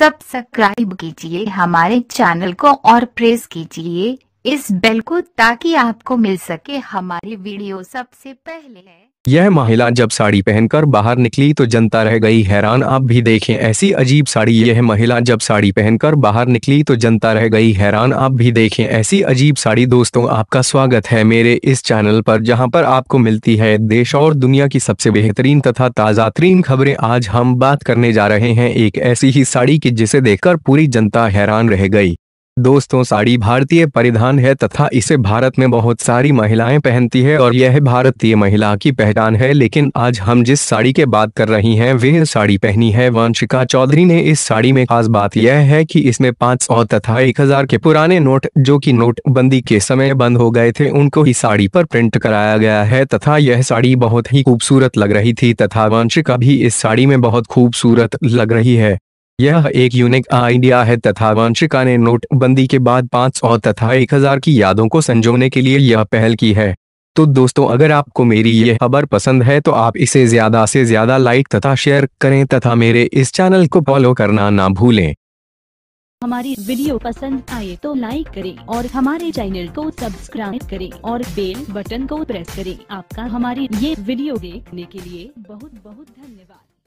subscribe कीजिए हमारे channel को और प्रेस कीजिए इस बेल को ताकि आपको मिल सके हमारी वीडियो सबसे पहले यह महिला जब साड़ी पहनकर बाहर निकली तो जनता रह गई हैरान आप भी देखें ऐसी अजीब साड़ी यह महिला जब साड़ी पहनकर बाहर निकली तो जनता रह गई हैरान आप भी देखें ऐसी अजीब साड़ी दोस्तों आपका स्वागत है मेरे इस चैनल पर जहां पर आपको मिलती है देश और दुनिया की सबसे बेहतरीन तथा ताज़ा तरीन खबरें आज हम बात करने जा रहे हैं एक ऐसी ही साड़ी की जिसे देखकर पूरी जनता हैरान रह गई दोस्तों साड़ी भारतीय परिधान है तथा इसे भारत में बहुत सारी महिलाएं पहनती है और यह भारतीय महिला की पहचान है लेकिन आज हम जिस साड़ी के बात कर रही हैं वह साड़ी पहनी है वंशिका चौधरी ने इस साड़ी में खास बात यह है कि इसमें पांच सौ तथा एक हजार के पुराने नोट जो की नोटबंदी के समय बंद हो गए थे उनको ही साड़ी पर प्रिंट कराया गया है तथा यह साड़ी बहुत ही खूबसूरत लग रही थी तथा वंशिका भी इस साड़ी में बहुत खूबसूरत लग रही है यह एक यूनिक आइडिया है तथा वंशिका ने नोटबंदी के बाद 500 तथा 1000 की यादों को संजोने के लिए यह पहल की है तो दोस्तों अगर आपको मेरी ये खबर पसंद है तो आप इसे ज्यादा से ज्यादा लाइक तथा शेयर करें तथा मेरे इस चैनल को फॉलो करना ना भूलें हमारी वीडियो पसंद आए तो लाइक करें और हमारे चैनल को सब्सक्राइब करें और बेल बटन को प्रेस करें आपका हमारी ये वीडियो देखने के लिए बहुत बहुत धन्यवाद